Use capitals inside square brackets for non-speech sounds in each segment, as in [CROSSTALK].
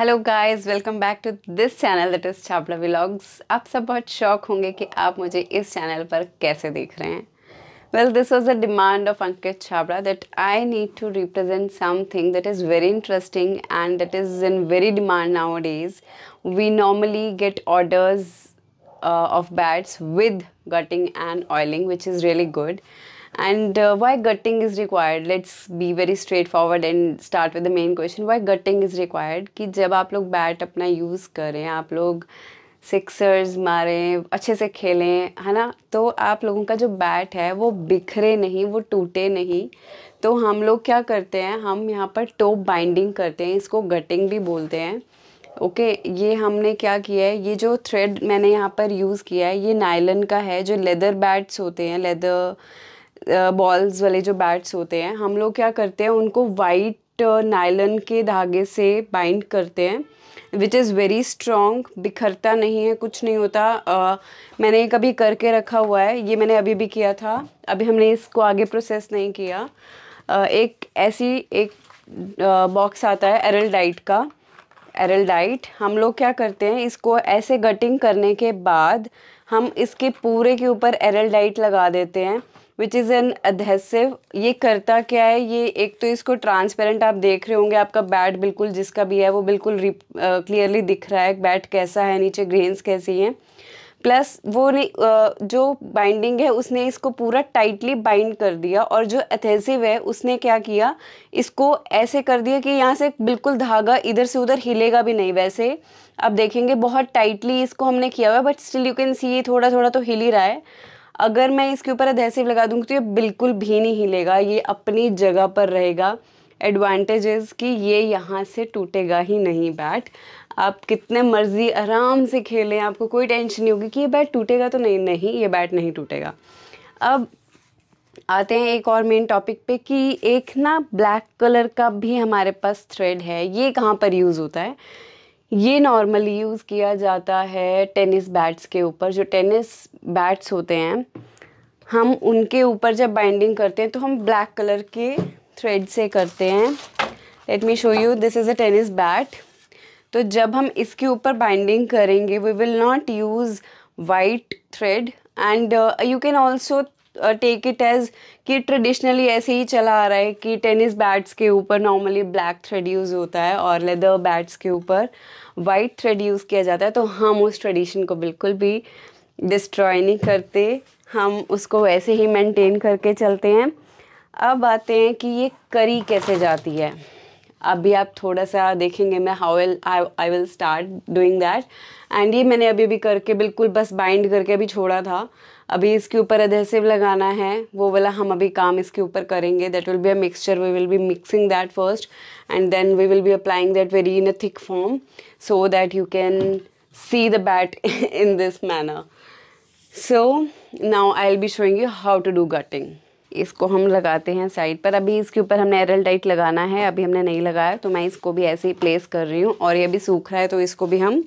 Hello guys welcome back to this channel that is Chhabra vlogs आप सब बहुत शौक होंगे कि आप मुझे इस चैनल पर कैसे देख रहे हैं well this was a demand of Ankit Chhabra that I need to represent something that is very interesting and that is in very demand nowadays we normally get orders of bats with gutting and oiling which is really good And uh, why gutting is required? Let's be very straightforward and start with the main question. Why gutting is required? कि जब आप लोग bat अपना use करें आप लोग Sixers मारें अच्छे से खेलें है ना तो आप लोगों का जो बैट है वो बिखरे नहीं वो टूटे नहीं तो हम लोग क्या करते हैं हम यहाँ पर टोप बाइंडिंग करते हैं इसको गटिंग भी बोलते हैं ओके ये हमने क्या किया है ये जो थ्रेड मैंने यहाँ पर यूज़ किया है ये नायलन का है जो लेदर बैट्स होते हैं लेदर बॉल्स वाले जो बैट्स होते हैं हम लोग क्या करते हैं उनको वाइट नायलन के धागे से बाइंड करते हैं विच इज़ वेरी स्ट्रॉन्ग बिखरता नहीं है कुछ नहीं होता uh, मैंने कभी करके रखा हुआ है ये मैंने अभी भी किया था अभी हमने इसको आगे प्रोसेस नहीं किया uh, एक ऐसी एक बॉक्स आता है एरल डाइट का एरल डाइट हम लोग क्या करते हैं इसको ऐसे गटिंग करने के बाद हम इसके पूरे के ऊपर एरल डाइट लगा देते हैं विच इज़ एन एडहेसिव ये करता क्या है ये एक तो इसको ट्रांसपेरेंट आप देख रहे होंगे आपका बैट बिल्कुल जिसका भी है वो बिल्कुल क्लियरली दिख रहा है बैट कैसा है नीचे ग्रेन्स कैसी हैं प्लस वो ने जो बाइंडिंग है उसने इसको पूरा टाइटली बाइंड कर दिया और जो एथेसिव है उसने क्या किया इसको ऐसे कर दिया कि यहाँ से बिल्कुल धागा इधर से उधर हिलेगा भी नहीं वैसे आप देखेंगे बहुत टाइटली इसको हमने किया हुआ है but still you can see ये थोड़ा थोड़ा तो हिल ही रहा है अगर मैं इसके ऊपर एडहेसिव लगा दूँगी तो ये बिल्कुल भी नहीं हिलेगा ये अपनी जगह पर रहेगा एडवांटेजेस कि ये यहाँ से टूटेगा ही नहीं बैट आप कितने मर्ज़ी आराम से खेलें आपको कोई टेंशन नहीं होगी कि ये बैट टूटेगा तो नहीं नहीं ये बैट नहीं टूटेगा अब आते हैं एक और मेन टॉपिक पे कि एक ना ब्लैक कलर का भी हमारे पास थ्रेड है ये कहाँ पर यूज़ होता है ये नॉर्मली यूज़ किया जाता है टेनिस बैट्स के ऊपर जो टेनिस बैट्स होते हैं हम उनके ऊपर जब बाइंडिंग करते हैं तो हम ब्लैक कलर के थ्रेड से करते हैं let me show you this is a tennis bat तो जब हम इसके ऊपर बाइंडिंग करेंगे we will not use white thread and you can also take it as कि ट्रेडिशनली ऐसे ही चला आ रहा है कि टेनिस बैट्स के ऊपर नॉर्मली ब्लैक थ्रेड यूज़ होता है और लेदर बैट्स के ऊपर वाइट थ्रेड यूज़ किया जाता है तो हम उस ट्रेडिशन को बिल्कुल भी डिस्ट्रॉय नहीं करते हम उसको वैसे ही मेंटेन करके चलते हैं अब आते हैं कि ये करी कैसे जाती है अभी आप थोड़ा सा देखेंगे मैं how will I will start doing that एंड ये मैंने अभी अभी करके बिल्कुल बस बाइंड करके अभी छोड़ा था अभी इसके ऊपर एडहेसिव लगाना है वो वाला हम अभी काम इसके ऊपर करेंगे that will be a mixture we will be mixing that first and then we will be applying that very in a thick form so that you can see the bat in this manner so now I will be showing you how to do gutting इसको हम लगाते हैं side पर अभी इसके ऊपर हमने एरल tight लगाना है अभी हमने नहीं लगाया तो मैं इसको भी ऐसे ही प्लेस कर रही हूँ और ये भी सूख रहा है तो इसको भी हम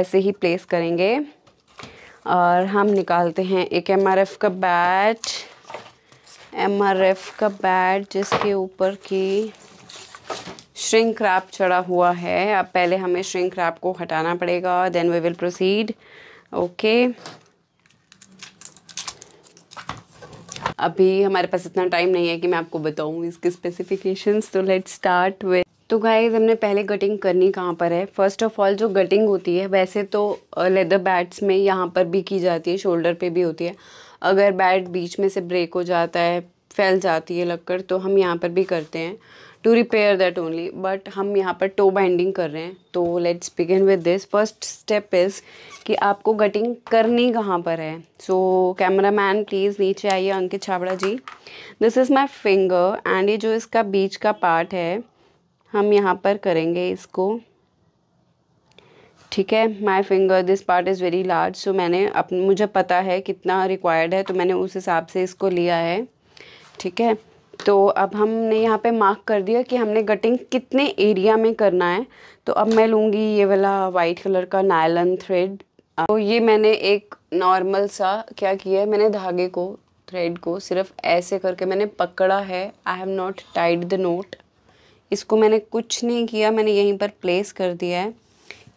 ऐसे ही प्लेस करेंगे और हम निकालते हैं एक एम आर एफ का बैट एम आर एफ का बैट जिसके ऊपर की श्रिंक रैप चढ़ा हुआ है अब पहले हमें श्रिंक रैप को हटाना पड़ेगा then we will proceed okay अभी हमारे पास इतना टाइम नहीं है कि मैं आपको बताऊँ इसके स्पेसिफिकेशंस तो लेट स्टार्ट वि तो गाइज हमने पहले कटिंग करनी कहाँ पर है फर्स्ट ऑफ ऑल जो कटिंग होती है वैसे तो लेदर बैट्स में यहाँ पर भी की जाती है शोल्डर पे भी होती है अगर बैट बीच में से ब्रेक हो जाता है फैल जाती है लक्कड़ तो हम यहाँ पर भी करते हैं to repair that only but हम यहाँ पर टो बाइंडिंग कर रहे हैं तो let's begin with this first step is कि आपको कटिंग करनी कहाँ पर है सो कैमरा मैन प्लीज़ नीचे आइए Ankit Chhabra ji this is my finger and ये जो इसका बीच का पार्ट है हम यहाँ पर करेंगे इसको ठीक है my finger this part is very large so मैंने अपने मुझे पता है कितना रिक्वायर्ड है तो मैंने उस हिसाब से इसको लिया है ठीक है तो अब हमने यहाँ पे मार्क कर दिया कि हमने कटिंग कितने एरिया में करना है तो अब मैं लूँगी ये वाला वाइट कलर का नायलन थ्रेड तो ये मैंने एक नॉर्मल सा क्या किया है मैंने धागे को थ्रेड को सिर्फ ऐसे करके मैंने पकड़ा है I have not tied the knot इसको मैंने कुछ नहीं किया मैंने यहीं पर प्लेस कर दिया है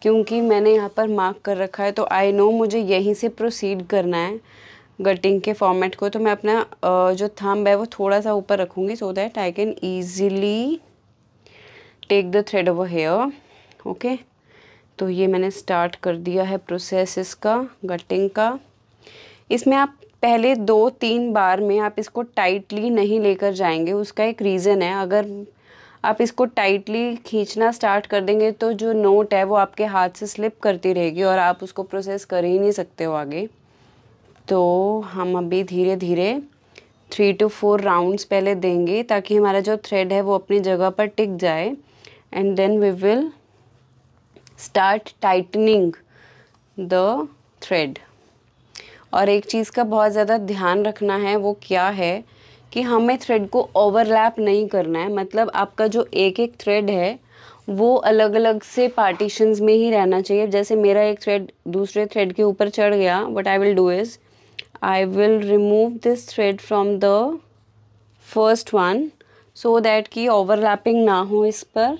क्योंकि मैंने यहाँ पर मार्क कर रखा है तो आई नो मुझे यहीं से प्रोसीड करना है गटिंग के फॉर्मेट को तो मैं अपना जो थंब है वो थोड़ा सा ऊपर रखूँगी so that I can easily take the thread over here okay तो ये मैंने स्टार्ट कर दिया है प्रोसेस इसका गटिंग का इसमें आप पहले दो तीन बार में आप इसको टाइटली नहीं लेकर जाएंगे उसका एक रीज़न है अगर आप इसको टाइटली खींचना स्टार्ट कर देंगे तो जो नोट है वो आपके हाथ से स्लिप करती रहेगी और आप उसको प्रोसेस कर ही नहीं सकते हो आगे तो हम अभी धीरे धीरे थ्री टू फोर राउंड्स पहले देंगे ताकि हमारा जो थ्रेड है वो अपनी जगह पर टिक जाए and then we will start tightening the thread और एक चीज़ का बहुत ज़्यादा ध्यान रखना है वो क्या है कि हमें थ्रेड को ओवरलैप नहीं करना है मतलब आपका जो एक एक थ्रेड है वो अलग अलग से पार्टीशंस में ही रहना चाहिए जैसे मेरा एक थ्रेड दूसरे थ्रेड के ऊपर चढ़ गया what I will do is I will remove this thread from the first one so that की ओवरलैपिंग ना हो इस पर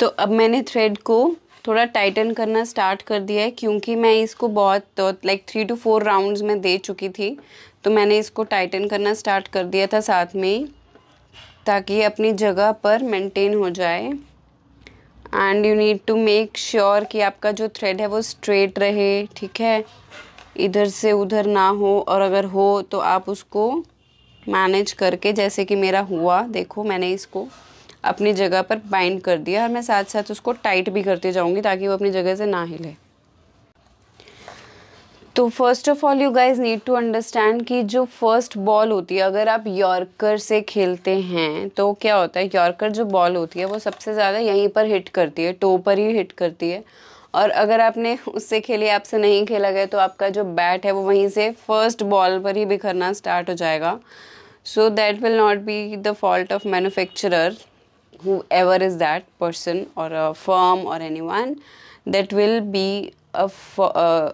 तो अब मैंने थ्रेड को थोड़ा टाइटन करना स्टार्ट कर दिया है क्योंकि मैं इसको बहुत like three two four rounds में दे चुकी थी तो मैंने इसको टाइटन करना स्टार्ट कर दिया था साथ में ही ताकि अपनी जगह पर मेंटेन हो जाए and you need to make sure कि आपका जो थ्रेड है वो स्ट्रेट रहे ठीक है इधर से उधर ना हो और अगर हो तो आप उसको मैनेज करके जैसे कि मेरा हुआ देखो मैंने इसको अपनी जगह पर बाइंड कर दिया और मैं साथ साथ उसको टाइट भी करती जाऊँगी ताकि वो अपनी जगह से ना हिले तो first of all you guys need to understand कि जो फर्स्ट बॉल होती है अगर आप यॉर्कर से खेलते हैं तो क्या होता है यॉर्कर जो बॉल होती है वो सबसे ज़्यादा यहीं पर हिट करती है टो पर ही हिट करती है और अगर आपने उससे खेली आपसे नहीं खेला गया तो आपका जो बैट है वो वहीं से फर्स्ट बॉल पर ही बिखरना स्टार्ट हो जाएगा so that will not be the fault of manufacturer whoever is that person or a firm or anyone that will be a uh,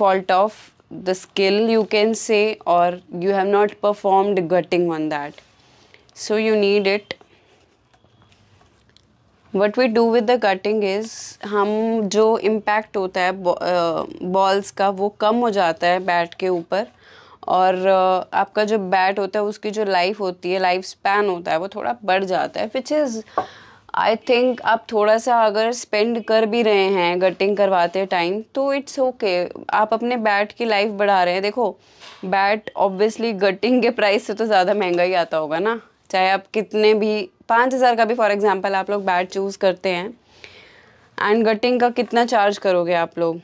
fault of the skill you can say or you have not performed gutting on that so you need it What we do with the gutting is, हम जो impact होता है uh, balls का वो कम हो जाता है bat के ऊपर और आपका जो बैट होता है उसकी जो लाइफ होती है लाइफ स्पैन होता है वो थोड़ा बढ़ जाता है विच इज़ आई थिंक आप थोड़ा सा अगर स्पेंड कर भी रहे हैं गटिंग करवाते टाइम तो इट्स ओके okay. आप अपने बैट की लाइफ बढ़ा रहे हैं देखो बैट ऑब्वियसली गटिंग के प्राइस से तो ज़्यादा महंगा ही आता होगा ना चाहे आप कितने भी पाँच हज़ार का भी फॉर एग्ज़ाम्पल आप लोग बैट चूज़ करते हैं एंड गटिंग का कितना चार्ज करोगे आप लोग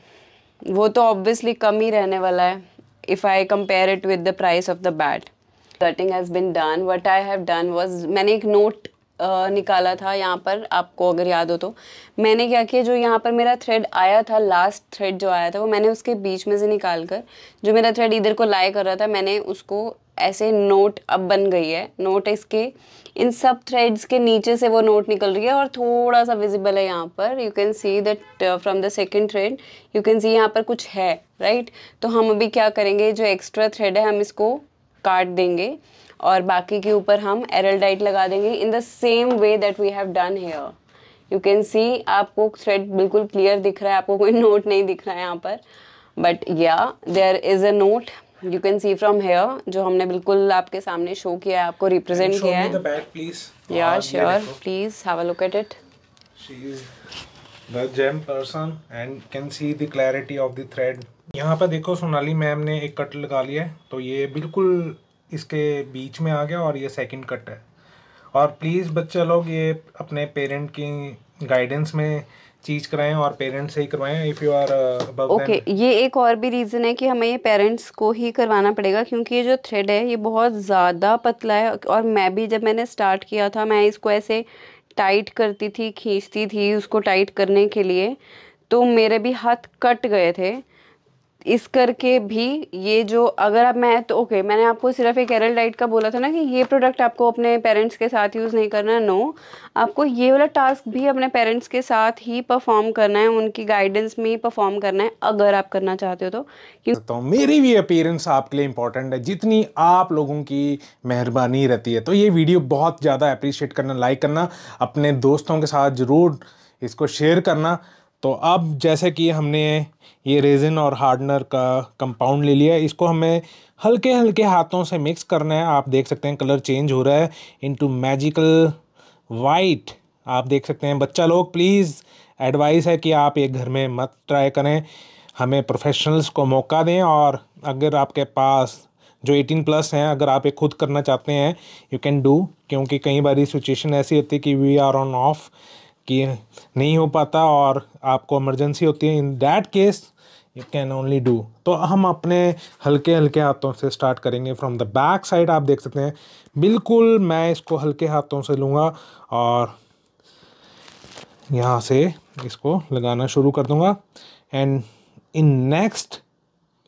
वो तो ऑब्वियसली कम ही रहने वाला है if I compare it with the price of the bat. Cutting has been done. What I have done was मैंने एक note निकाला था यहाँ पर आपको अगर याद हो तो मैंने क्या किया जो यहाँ पर मेरा थ्रेड आया था लास्ट थ्रेड जो आया था वो मैंने उसके बीच में से निकाल कर जो मेरा थ्रेड इधर को लाए कर रहा था मैंने उसको ऐसे नोट अब बन गई है नोट इसके इन सब थ्रेड्स के नीचे से वो नोट निकल रही है और थोड़ा सा विजिबल है यहाँ पर you can see that from the second thread you can see यहाँ पर कुछ है राइट right? तो हम अभी क्या करेंगे जो एक्स्ट्रा थ्रेड है हम इसको काट देंगे और बाकी के ऊपर हम एरल डाइट लगा देंगे in the same way that we have done here you can see आपको थ्रेड बिल्कुल क्लियर दिख रहा है आपको कोई नोट [LAUGHS] नहीं दिख रहा है यहाँ पर बट या there is a note you can see from here जो हमने बिल्कुल आपके सामने शो किया है आपको रिप्रेजेंट किया है या sure please have a look at it she is the gem person and can see the clarity of the thread यहाँ पर देखो सोनाली मैम ने एक कट लगा लिया है तो ये बिल्कुल इसके बीच में आ गया और ये सेकंड कट है और प्लीज़ बच्चे लोग ये अपने पेरेंट की गाइडेंस में चीज कराएं और पेरेंट्स से ही करवाएं इफ यू आर ओके ये एक और भी रीजन है कि हमें ये पेरेंट्स को ही करवाना पड़ेगा क्योंकि ये जो थ्रेड है ये बहुत ज़्यादा पतला है और मैं भी जब मैंने स्टार्ट किया था मैं इसको ऐसे टाइट करती थी खींचती थी उसको टाइट करने के लिए तो मेरे भी हाथ कट गए थे इस करके भी ये जो अगर आप मैं तो ओके मैंने आपको सिर्फ एक एरल डाइट का बोला था ना कि ये प्रोडक्ट आपको अपने पेरेंट्स के साथ यूज़ नहीं करना नो आपको ये वाला टास्क भी अपने पेरेंट्स के साथ ही परफॉर्म करना है उनकी गाइडेंस में ही परफॉर्म करना है अगर आप करना चाहते हो तो तो मेरी भी अपेयरेंस आपके लिए इंपॉर्टेंट है जितनी आप लोगों की मेहरबानी रहती है तो ये वीडियो बहुत ज़्यादा अप्रिशिएट करना लाइक करना अपने दोस्तों के साथ ज़रूर इसको शेयर करना तो अब जैसे कि हमने ये रेजिन और हार्डनर का कंपाउंड ले लिया इसको हमें हल्के हल्के हाथों से मिक्स करना है आप देख सकते हैं कलर चेंज हो रहा है इनटू मैजिकल वाइट आप देख सकते हैं बच्चा लोग प्लीज़ एडवाइस है कि आप एक घर में मत ट्राई करें हमें प्रोफेशनल्स को मौका दें और अगर आपके पास जो 18 प्लस हैं अगर आप ये खुद करना चाहते हैं यू कैन डू क्योंकि कई बार सिचुएशन ऐसी होती है कि वी आर ऑन ऑफ कि नहीं हो पाता और आपको इमरजेंसी होती है in that case you can only do तो हम अपने हल्के हल्के हाथों से स्टार्ट करेंगे फ्रॉम द बैक साइड आप देख सकते हैं बिल्कुल मैं इसको हल्के हाथों से लूँगा और यहाँ से इसको लगाना शुरू कर दूँगा and in next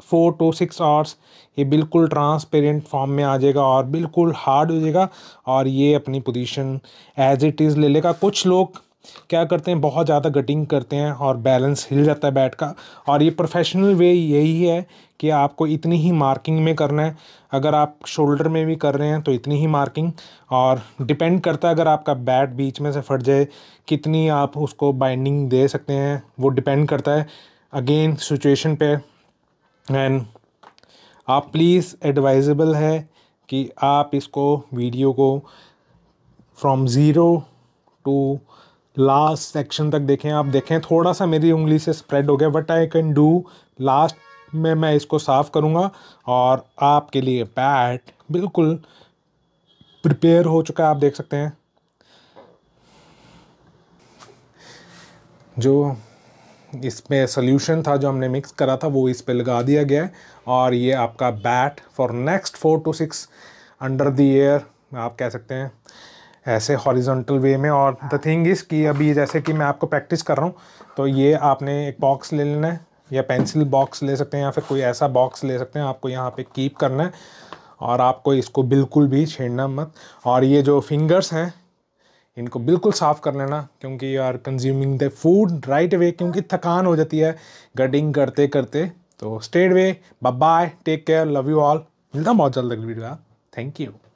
four two six hours ये बिल्कुल ट्रांसपेरेंट फॉर्म में आ जाएगा और बिल्कुल हार्ड हो जाएगा और ये अपनी पोजीशन एज इट इज़ ले लेगा कुछ लोग क्या करते हैं बहुत ज़्यादा कटिंग करते हैं और बैलेंस हिल जाता है बैट का और ये प्रोफेशनल वे यही है कि आपको इतनी ही मार्किंग में करना है अगर आप शोल्डर में भी कर रहे हैं तो इतनी ही मार्किंग और डिपेंड करता है अगर आपका बैट बीच में से फट जाए कितनी आप उसको बाइंडिंग दे सकते हैं वो डिपेंड करता है अगेन सिचुएशन पे एंड आप प्लीज़ एडवाइजेबल है कि आप इसको वीडियो को from zero to last section तक देखें आप देखें थोड़ा सा मेरी उंगली से स्प्रेड हो गया but I can do last में मैं इसको साफ़ करूँगा और आपके लिए बैट बिल्कुल प्रिपेयर हो चुका है आप देख सकते हैं जो इसमें सोल्यूशन था जो हमने मिक्स करा था वो इस पर लगा दिया गया है और ये आपका bat for next four two six under the year आप कह सकते हैं ऐसे हॉरिजॉन्टल वे में और द थिंग इज़ कि अभी जैसे कि मैं आपको प्रैक्टिस कर रहा हूँ तो ये आपने एक बॉक्स ले लेना है या पेंसिल बॉक्स ले सकते हैं या फिर कोई ऐसा बॉक्स ले सकते हैं आपको यहाँ पे कीप करना है और आपको इसको बिल्कुल भी छेड़ना मत और ये जो फिंगर्स हैं इनको बिल्कुल साफ़ कर लेना क्योंकि you are consuming the food right way क्योंकि थकान हो जाती है गडिंग करते करते तो stayed way bye take care love you all मिलता बहुत जल्द अगली वीडियो थैंक यू